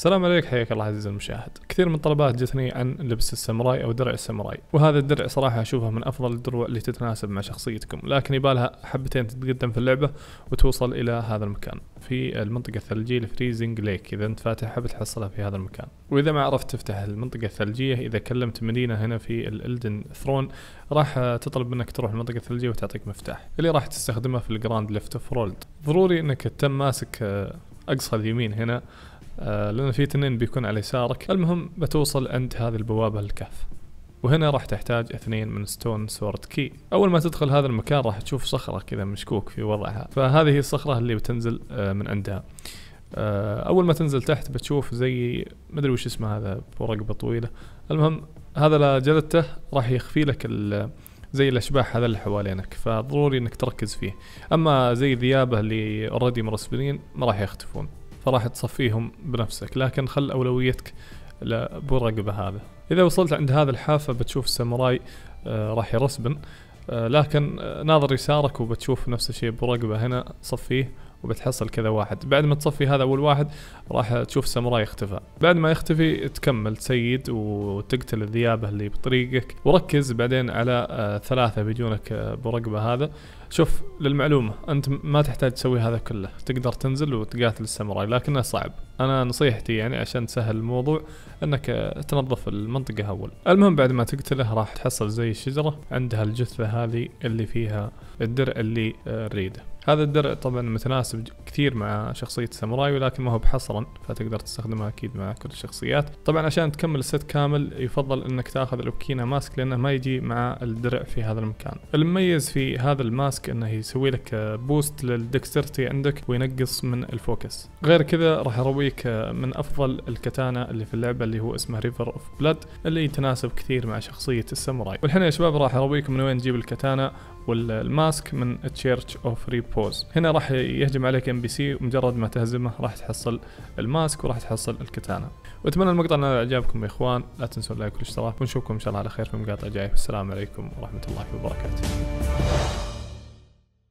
السلام عليك حياك الله عزيزي المشاهد كثير من الطلبات جتني عن لبس الساموراي او درع الساموراي وهذا الدرع صراحه اشوفه من افضل الدروع اللي تتناسب مع شخصيتكم لكن يبالها حبتين تتقدم في اللعبه وتوصل الى هذا المكان في المنطقه الثلجيه الفريزنج ليك اذا انت فاتحها بتحصلها في هذا المكان واذا ما عرفت تفتح المنطقه الثلجيه اذا كلمت مدينه هنا في الالدن ثرون راح تطلب منك تروح المنطقه الثلجيه وتعطيك مفتاح اللي راح تستخدمه في الجراند ليفت اوف رولد ضروري انك تتم ماسك اقصى اليمين هنا آه، لأن في تنين بيكون على يسارك المهم بتوصل عند هذه البوابة للكهف وهنا راح تحتاج اثنين من ستون سورد كي اول ما تدخل هذا المكان راح تشوف صخرة كذا مشكوك في وضعها فهذه هي الصخرة اللي بتنزل آه، من عندها آه، اول ما تنزل تحت بتشوف زي مدري وش اسمه هذا برقبة طويلة المهم هذا لا جلدته راح يخفي لك زي الاشباح هذا اللي حوالينك فضروري انك تركز فيه اما زي ذيابه اللي اوريدي مرسبين ما راح يختفون فراح تصفيهم بنفسك لكن خل أولويتك لأبو الرقبة هذا إذا وصلت عند هذا الحافة بتشوف الساموراي آه، راح يرسبن آه، لكن آه، ناظر يسارك وبتشوف نفس الشيء أبو هنا صفيه وبتحصل كذا واحد بعد ما تصفي هذا اول واحد راح تشوف ساموراي اختفى بعد ما يختفي تكمل تسيد وتقتل الذيابه اللي بطريقك وركز بعدين على ثلاثه بيجونك برقبه هذا شوف للمعلومة أنت ما تحتاج تسوي هذا كله تقدر تنزل وتقاتل الساموراي لكنه صعب أنا نصيحتي يعني عشان تسهل الموضوع أنك تنظف المنطقة أول المهم بعد ما تقتله راح تحصل زي الشجرة عندها الجثة هذه اللي فيها الدرع اللي نريده هذا الدرع طبعا متناسب كثير مع شخصية الساموراي ولكن ما هو بحصرا فتقدر تستخدمها اكيد مع كل الشخصيات طبعا عشان تكمل الست كامل يفضل انك تاخذ الاوكينا ماسك لانه ما يجي مع الدرع في هذا المكان المميز في هذا الماسك تاسك انه يسوي لك بوست للدكسترتي عندك وينقص من الفوكس غير كذا راح ارويك من افضل الكتانة اللي في اللعبه اللي هو اسمه ريفر اوف بلاد اللي يتناسب كثير مع شخصيه الساموراي والحين يا شباب راح ارويكم من وين نجيب الكتانة والماسك من تشيرش اوف ريبوز هنا راح يهجم عليك ام بي سي ومجرد ما تهزمه راح تحصل الماسك وراح تحصل الكتانة واتمنى المقطع نال اعجابكم يا اخوان لا تنسوا اللايك والاشتراك ونشوفكم ان شاء الله على خير في مقاطع جايه والسلام عليكم ورحمه الله وبركاته